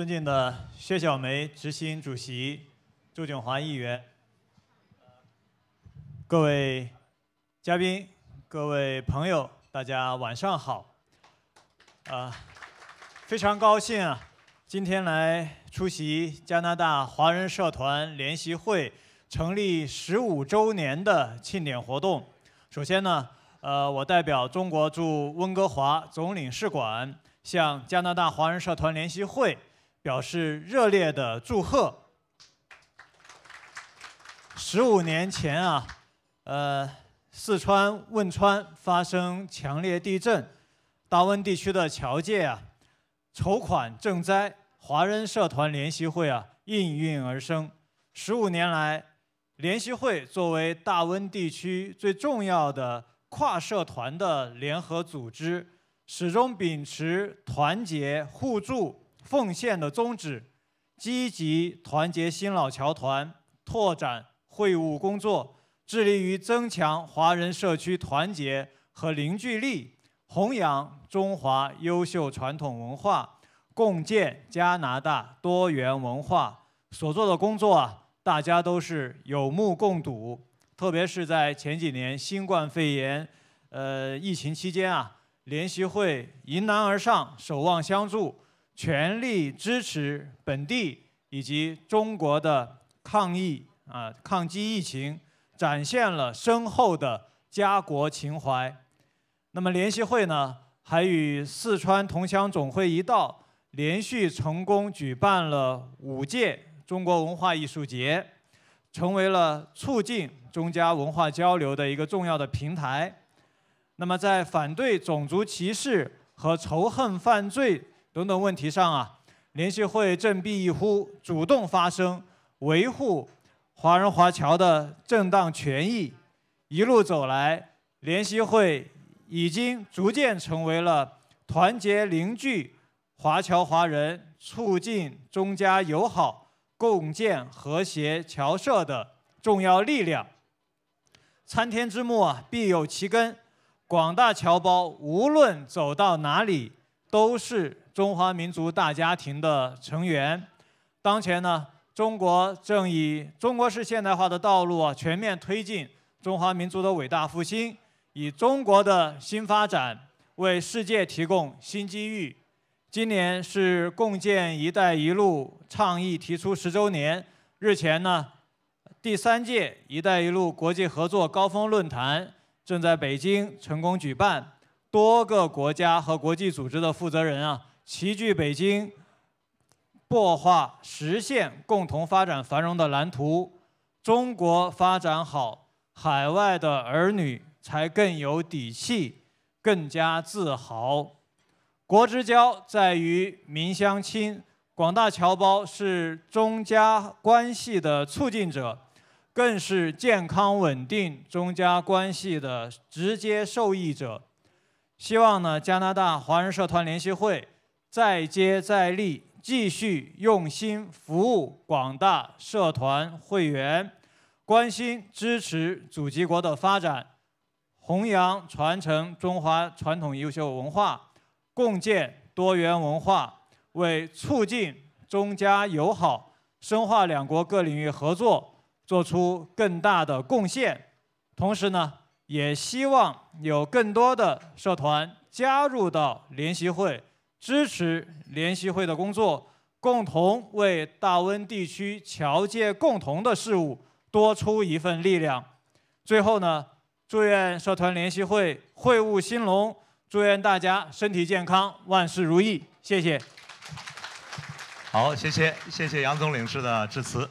尊敬的薛晓梅执行主席、周炯华议员，各位嘉宾、各位朋友，大家晚上好。啊，非常高兴啊，今天来出席加拿大华人社团联席会成立十五周年的庆典活动。首先呢，呃，我代表中国驻温哥华总领事馆向加拿大华人社团联席会。表示热烈的祝贺！十五年前啊，呃，四川汶川发生强烈地震，大温地区的侨界啊，筹款赈灾，华人社团联席会啊应运而生。十五年来，联席会作为大温地区最重要的跨社团的联合组织，始终秉持团结互助。奉献的宗旨，积极团结新老侨团，拓展会务工作，致力于增强华人社区团结和凝聚力，弘扬中华优秀传统文化，共建加拿大多元文化。所做的工作啊，大家都是有目共睹。特别是在前几年新冠肺炎，呃，疫情期间啊，联席会迎难而上，守望相助。全力支持本地以及中国的抗疫啊，抗击疫情，展现了深厚的家国情怀。那么，联席会呢，还与四川同乡总会一道，连续成功举办了五届中国文化艺术节，成为了促进中加文化交流的一个重要的平台。那么，在反对种族歧视和仇恨犯罪。等等问题上啊，联席会振臂一呼，主动发声，维护华人华侨的正当权益。一路走来，联席会已经逐渐成为了团结凝聚华侨华人、促进中加友好、共建和谐侨社的重要力量。参天之木啊，必有其根。广大侨胞无论走到哪里，都是。中华民族大家庭的成员，当前呢，中国正以中国式现代化的道路啊，全面推进中华民族的伟大复兴，以中国的新发展为世界提供新机遇。今年是共建“一带一路”倡议提出十周年，日前呢，第三届“一带一路”国际合作高峰论坛正在北京成功举办，多个国家和国际组织的负责人啊。齐聚北京，擘画实现共同发展繁荣的蓝图。中国发展好，海外的儿女才更有底气，更加自豪。国之交在于民相亲，广大侨胞是中加关系的促进者，更是健康稳定中加关系的直接受益者。希望呢，加拿大华人社团联席会。再接再厉，继续用心服务广大社团会员，关心支持祖籍国的发展，弘扬传承中华传统优秀文化，共建多元文化，为促进中加友好、深化两国各领域合作做出更大的贡献。同时呢，也希望有更多的社团加入到联席会。支持联席会的工作，共同为大温地区侨界共同的事务多出一份力量。最后呢，祝愿社团联席会会务兴隆，祝愿大家身体健康，万事如意。谢谢。好，谢谢谢谢杨总领事的致辞。